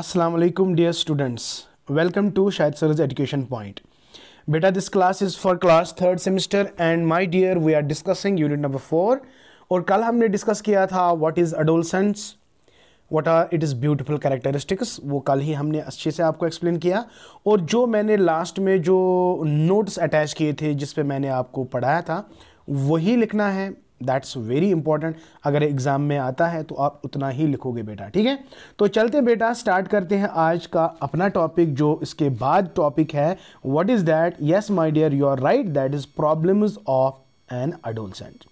अस्सलाम वालेकुम dear students welcome to शायद सरज एजुकेशन पॉइंट बेटा this class is for class third semester and my dear we are discussing unit number four और कल हमने discuss किया था what is adolescence what are its beautiful characteristics वो कल ही हमने अच्छे से आपको एक्सप्लेन किया और जो मैंने लास्ट में जो नोट्स अटैच किए थे जिस मैंने आपको पढ़ाया था वही लिखना है दैट्स वेरी इंपॉर्टेंट अगर एग्ज़ाम में आता है तो आप उतना ही लिखोगे बेटा ठीक है तो चलते बेटा स्टार्ट करते हैं आज का अपना टॉपिक जो इसके बाद टॉपिक है what is that yes my dear you are right that is problems of an adolescent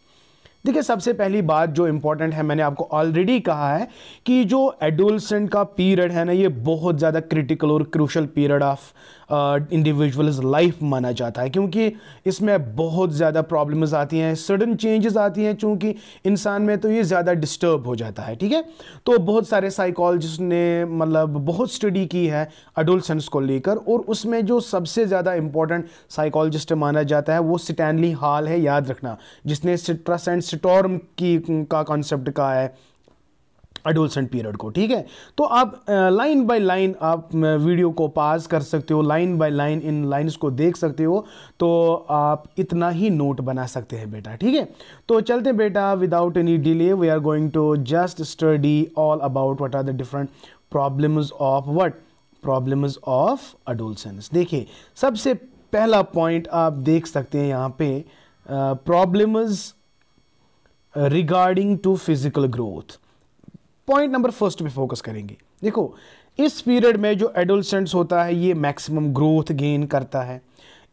देखिए सबसे पहली बात जो इंपॉर्टेंट है मैंने आपको ऑलरेडी कहा है कि जो एडोलसेंट का पीरियड है ना ये बहुत ज़्यादा क्रिटिकल और crucial period of individual life माना जाता है क्योंकि इसमें बहुत ज़्यादा प्रॉब्लम्स आती हैं सडन चेंजेस आती हैं चूँकि इंसान में तो ये ज़्यादा डिस्टर्ब हो जाता है ठीक है तो बहुत सारे साइकोलॉजिस्ट ने मतलब बहुत स्टडी की है अडोलसेंस को लेकर और उसमें जो सबसे ज़्यादा इंपॉर्टेंट साइकोलॉजिस्ट माना जाता है वो स्टैनली हाल है याद रखना जिसने स्ट्रस एंड स्टॉर्म की का कॉन्सेप्ट कहा है एडोलसेंट पीरियड को ठीक है तो आप लाइन बाय लाइन आप वीडियो को पास कर सकते हो लाइन बाय लाइन इन लाइंस को देख सकते हो तो आप इतना ही नोट बना सकते हैं बेटा ठीक है तो चलते हैं बेटा without any delay we are going to just study all about what are the different problems of what problems of adolescence देखिए सबसे पहला पॉइंट आप देख सकते हैं यहाँ पे problems regarding to physical growth point number first पे फोकस करेंगे देखो इस पीरियड में जो एडोलसेंट्स होता है ये मैक्सिमम ग्रोथ गेन करता है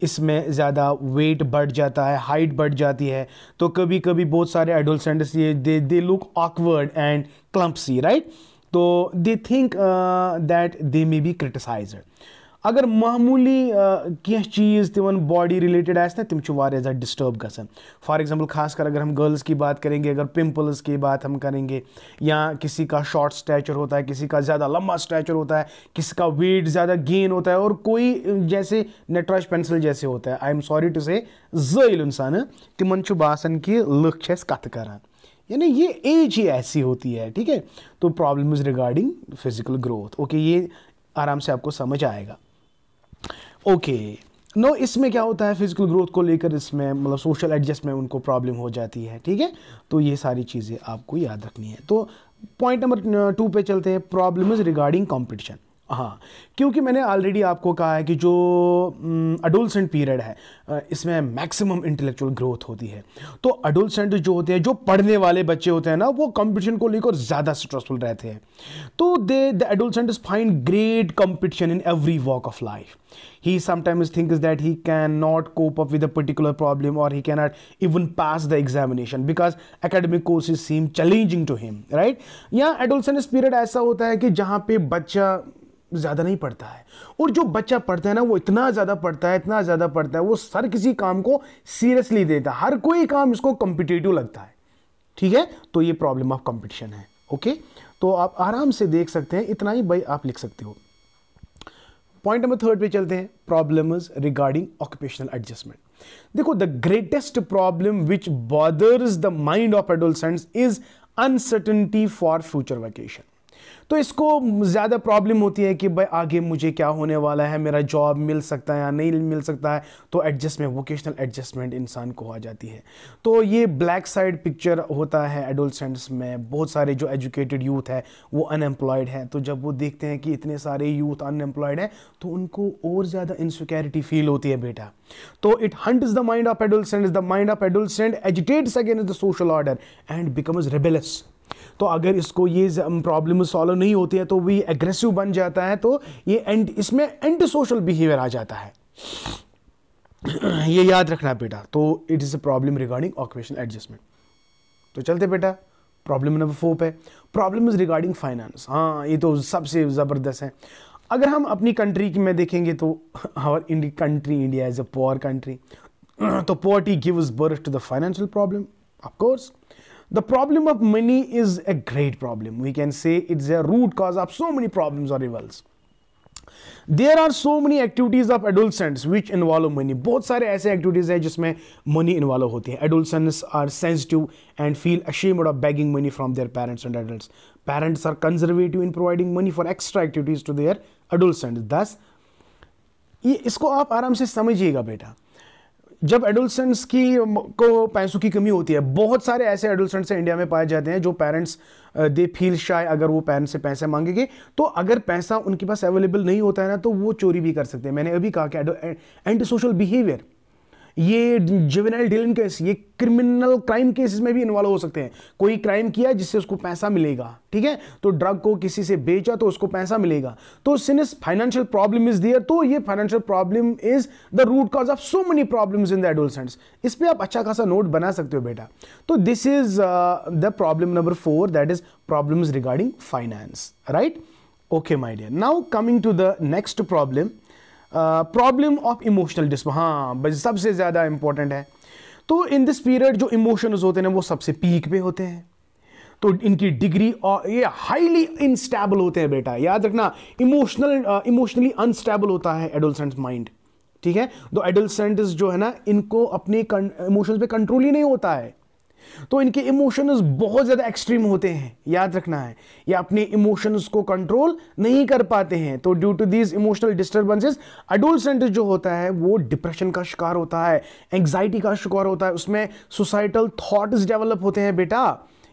इसमें ज़्यादा वेट बढ़ जाता है हाइट बढ़ जाती है तो कभी कभी बहुत सारे एडोलसेंट्स ये they they look awkward and clumsy right तो they think that they may be criticise अगर मामूली कह चीज़ तिमन बॉडी रिलेटेड आ तुम वारे ज़्यादा डिस्टर्ब गसन फॉर खास कर अगर हम गर्ल्स की बात करेंगे अगर पिंपल्स की बात हम करेंगे या किसी का शॉर्ट स्टैचर होता है किसी का ज़्यादा लंबा स्टैचर होता है किसी का वेट ज़्यादा गेन होता है और कोई जैसे नटराज पेंसिल जैसे होता है आई एम सॉरी टू से जल इंसान तिमन बासन कि लुख कत कर यानी ये एज ही ऐसी होती है ठीक है तो problem is regarding physical growth okay ये आराम से आपको समझ आएगा ओके नो इसमें क्या होता है फिजिकल ग्रोथ को लेकर इसमें मतलब सोशल एडजस्टमेंट उनको प्रॉब्लम हो जाती है ठीक है तो ये सारी चीज़ें आपको याद रखनी है तो पॉइंट नंबर टू पे चलते हैं इज रिगार्डिंग कॉम्पिटिशन हाँ क्योंकि मैंने ऑलरेडी आपको कहा है कि जो अडोलसेंट पीरियड है इसमें मैक्सिमम इंटेलेक्चुअल ग्रोथ होती है तो अडोलसेंट जो होते हैं जो पढ़ने वाले बच्चे होते हैं ना वो कंपटीशन को लेकर ज़्यादा स्ट्रेसफुल रहते हैं तो they the adolescents find great competition in every walk of life he sometimes thinks that he cannot cope up with a particular problem or he cannot even pass the examination because academic courses seem challenging to him right yeah adolescence period aisa hota hai ki jahan pe bachcha ज़्यादा नहीं पढ़ता है और जो बच्चा पढ़ता है ना वो इतना ज़्यादा पढ़ता है इतना ज़्यादा पढ़ता है वो हर किसी काम को सीरियसली देता है हर कोई काम इसको कॉम्पिटिटिव लगता है ठीक है तो ये प्रॉब्लम ऑफ कॉम्पिटिशन है ओके तो आप आराम से देख सकते हैं इतना ही भाई आप लिख सकते हो पॉइंट नंबर थर्ड पे चलते हैं प्रॉब्लम रिगार्डिंग ऑक्यूपेशनल एडजस्टमेंट देखो the greatest problem which bothers the mind of adolescent is uncertainty for future vacation तो इसको ज़्यादा प्रॉब्लम होती है कि भाई आगे मुझे क्या होने वाला है मेरा जॉब मिल सकता है या नहीं मिल सकता है तो एडजस्टमेंट वोकेशनल एडजस्टमेंट इंसान को आ जाती है तो ये ब्लैक साइड पिक्चर होता है एडोलसेंट्स में बहुत सारे जो एजुकेटेड यूथ है वो अनएम्प्लॉयड हैं तो जब वो देखते हैं कि इतने सारे यूथ अनएम्प्लॉयड हैं तो उनको और ज़्यादा इनसिक्योरिटी फील होती है बेटा तो it haunts the mind of adolescent is the mind of adolescent agitates again the social order and becomes rebellious तो अगर इसको ये प्रॉब्लम सॉल्व नहीं होती है तो भी एग्रेसिव बन जाता है तो ये एंड इसमें एंटी सोशल बिहेवियर आ जाता है ये याद रखना बेटा तो it is a problem regarding occupational adjustment तो चलते बेटा प्रॉब्लम नंबर फोर पे प्रॉब्लम इज रिगार्डिंग फाइनेंस हाँ ये तो सबसे ज़बरदस्त है अगर हम अपनी कंट्री की में देखेंगे तो however India country India is a poor country तो poverty gives birth to the financial problem of course The problem of money is a great problem. We can say it's a root cause of so many problems or evils. There are so many activities of adolescents which involve money बहुत सारे ऐसे activities हैं जिसमें money involve होती है adolescents are sensitive and feel ashamed of begging money from their parents and adult parents are conservative in providing money for extra activities to their adolescents thus ये इसको आप आराम से समझिएगा बेटा जब एडोलसेंट्स की को पैसों की कमी होती है बहुत सारे ऐसे एडोलसेंट्स इंडिया में पाए जाते हैं जो पेरेंट्स दे फील शायद अगर वो पेरेंट्स से पैसे मांगेंगे तो अगर पैसा उनके पास अवेलेबल नहीं होता है ना तो वो चोरी भी कर सकते हैं मैंने अभी कहा कि एंटी सोशल बिहेवियर ये जिवेनाइल डिलन केस ये क्रिमिनल क्राइम केसेस में भी इन्वॉल्व हो सकते हैं कोई क्राइम किया जिससे उसको पैसा मिलेगा ठीक है तो ड्रग को किसी से बेचा तो उसको पैसा मिलेगा तो since financial problem is there तो ये financial problem is the root cause of so many problem in the adolescents इस पर आप अच्छा खासा नोट बना सकते हो बेटा तो this is the problem number four that is problem regarding finance right okay my dear now coming to the next problem problem of emotional डिस्प हाँ सबसे ज़्यादा इम्पोर्टेंट है तो इन दिस पीरियड जो इमोशंस होते हैं वो सबसे पीक पे होते हैं तो इनकी डिग्री और ये हाईली इनस्टेबल होते हैं बेटा याद रखना इमोशनल इमोशनली अनस्टेबल होता है एडोलसेंट माइंड ठीक है तो एडोलसेंट जो है ना इनको अपने इमोशंस पे कंट्रोल ही नहीं होता है तो इनके इमोशंस बहुत ज़्यादा एक्सट्रीम होते हैं याद रखना है ये अपने इमोशंस को कंट्रोल नहीं कर पाते हैं तो due to these emotional disturbances adolescent जो होता है वो डिप्रेशन का शिकार होता है एंग्जाइटी का शिकार होता है उसमें सुसाइटल थाट्स डेवलप होते हैं बेटा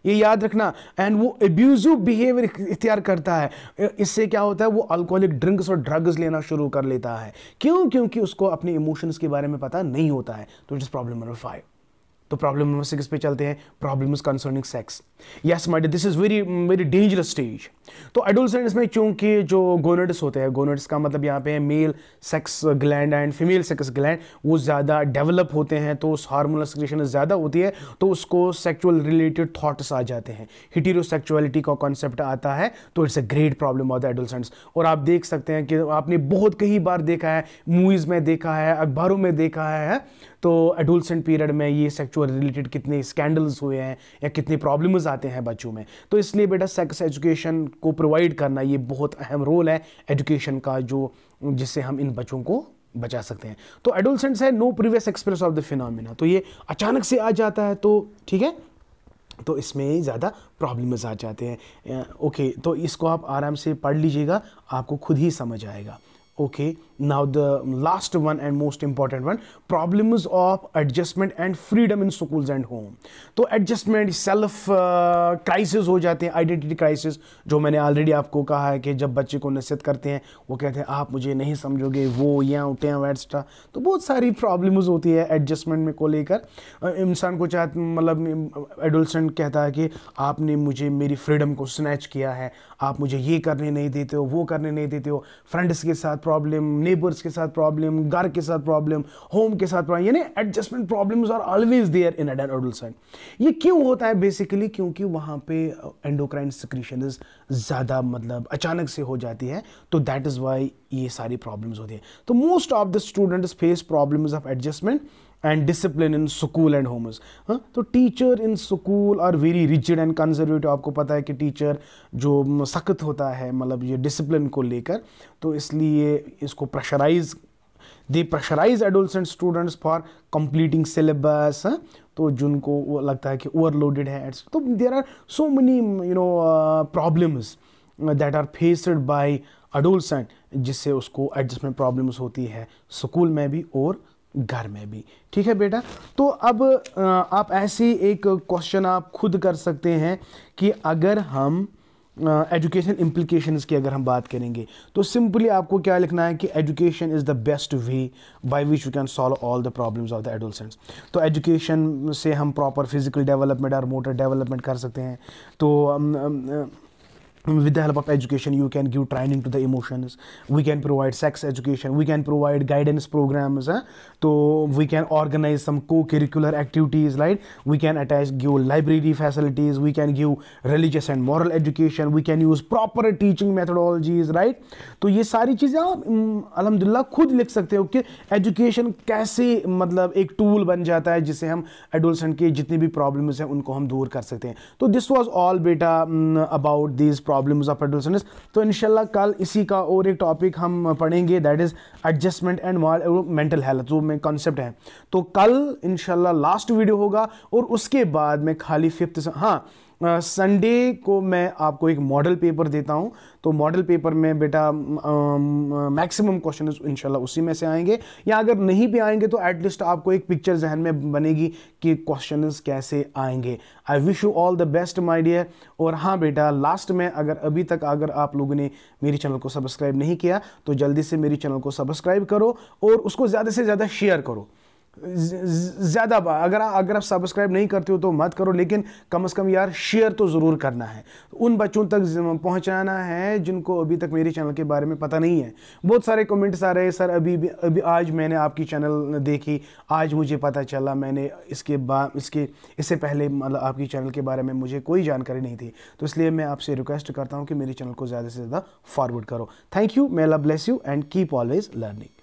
ये याद रखना एंड वो एब्यूजिव बिहेवियर इख्तियार करता है इससे क्या होता है वो अल्कोहलिक ड्रिंक्स और ड्रग्स लेना शुरू कर लेता है क्यों क्योंकि उसको अपने इमोशंस के बारे में पता नहीं होता है तो it is problem number five तो प्रॉब्लम नंबर सिक्स पे चलते हैं problem concerning sex yes mind this is very very dangerous stage तो एडोलसेंट्स में चूंकि जो गोनट्स होते हैं गोनट्स का मतलब यहाँ पे है male sex gland and female sex gland वो ज़्यादा डेवलप होते हैं तो उस हार्मोनल सिक्रेशन ज़्यादा होती है तो उसको सेक्चुअल रिलेटेड थाट्स आ जाते हैं हिटीरो सेक्चुअलिटी का कॉन्सेप्ट आता है तो it's a great problem of the adolescents और आप देख सकते हैं कि आपने बहुत कई बार देखा है मूवीज़ में देखा है अखबारों में देखा है तो एडोलसेंट पीरियड में ये सेक्चुअल रिलेटेड कितने स्कैंडल्स हुए हैं या कितने प्रॉब्लम्स आते हैं बच्चों में तो इसलिए बेटा सेक्स एजुकेशन को प्रोवाइड करना ये बहुत अहम रोल है एजुकेशन का जो जिससे हम इन बच्चों को बचा सकते हैं तो एडोलसेंट्स है no previous express of the phenomena तो ये अचानक से आ जाता है तो ठीक है तो इसमें ज़्यादा प्रॉब्लम्स आ जाते हैं ओके तो इसको आप आराम से पढ़ लीजिएगा आपको खुद ही समझ आएगा okay now the last one and most important one problems of adjustment and freedom in schools and home तो adjustment self uh, crisis हो जाते हैं identity crisis जो मैंने already आपको कहा है कि जब बच्चे को नसीहत करते हैं वो कहते हैं आप मुझे नहीं समझोगे वो यहाँ उठे हैं वैट्सट्रा तो बहुत सारी प्रॉब्लम्स होती है एडजस्टमेंट में को लेकर इंसान को चाह मतलब एडोलसेंट कहता है कि आपने मुझे मेरी फ्रीडम को स्नैच किया है आप मुझे ये करने नहीं देते हो वो करने नहीं देते हो फ्रेंड्स के साथ प्रॉब्लम नेबर्स के साथ प्रॉब्लम घर के साथ प्रॉब्लम होम के साथ प्रॉब्लम यानी adjustment problems are always there in adolescent ये क्यों होता है बेसिकली क्योंकि वहाँ पे एंडोक्राइन uh, सिक्रीशन ज़्यादा मतलब अचानक से हो जाती है तो दैट इज़ वाई ये सारी प्रॉब्लम्स होती है तो most of the students face problems of adjustment and discipline इन स्कूल एंड homes तो teacher in school are very rigid and conservative आपको पता है कि टीचर जो सख्त होता है मतलब ये डिसिप्लिन को लेकर तो इसलिए इसको pressurise they pressurise adolescent students for completing syllabus तो जिनको लगता है कि ओवरलोडेड है तो there are so many you know problems that are faced by adolescent जिससे उसको एडजस्टमेंट प्रॉब्लम्स होती है स्कूल में भी और घर में भी ठीक है बेटा तो अब आप ऐसे एक क्वेश्चन आप खुद कर सकते हैं कि अगर हम एजुकेशन इम्प्लीकेशंस की अगर हम बात करेंगे तो सिंपली आपको क्या लिखना है कि education is the best way by which you can solve all the problems of the adolescents तो एजुकेशन से हम प्रॉपर फिजिकल डेवलपमेंट और मोटर डेवलपमेंट कर सकते हैं तो um, um, uh, with the help of education you can give training to the emotions we can provide sex education we can provide guidance programs huh? so we can organize some co-curricular activities right we can attach give library facilities we can give religious and moral education we can use proper teaching methodologies right तो ये सारी चीज़ें आप अलहमदिल्ला खुद लिख सकते हो कि एजुकेशन कैसे मतलब एक टूल बन जाता है जिसे हम एडोलसेंट के जितनी भी प्रॉब्लम्स हैं उनको हम दूर कर सकते हैं तो दिस वाज ऑल बेटा about this problems of adolescence तो इनशाला कल इसी का और एक टॉपिक हम पढ़ेंगे that is adjustment and mall mental health जो मेन कॉन्सेप्ट है तो कल इनशाला लास्ट वीडियो होगा और उसके बाद में खाली फिफ्थ हाँ संडे को मैं आपको एक मॉडल पेपर देता हूँ तो मॉडल पेपर में बेटा मैक्सिमम क्वेश्चन इंशाल्लाह उसी में से आएंगे या अगर नहीं भी आएंगे तो एटलीस्ट आपको एक पिक्चर जहन में बनेगी कि क्वेश्चन कैसे आएंगे I wish you all the best my dear और हाँ बेटा लास्ट में अगर अभी तक अगर आप लोगों ने मेरे चैनल को सब्सक्राइब नहीं किया तो जल्दी से मेरे चैनल को सब्सक्राइब करो और उसको ज़्यादा से ज़्यादा शेयर करो ज़्यादा अगर अगर आप सब्सक्राइब नहीं करते हो तो मत करो लेकिन कम से कम यार शेयर तो ज़रूर करना है उन बच्चों तक पहुंचाना है जिनको अभी तक मेरे चैनल के बारे में पता नहीं है बहुत सारे कमेंट्स आ रहे हैं सर अभी अभी आज मैंने आपकी चैनल देखी आज मुझे पता चला मैंने इसके बाद इसके इससे पहले मतलब आपकी चैनल के बारे में मुझे कोई जानकारी नहीं थी तो इसलिए मैं आपसे रिक्वेस्ट करता हूँ कि मेरे चैनल को ज़्यादा से ज़्यादा फॉरवर्ड करो thank you may bless you and keep always learning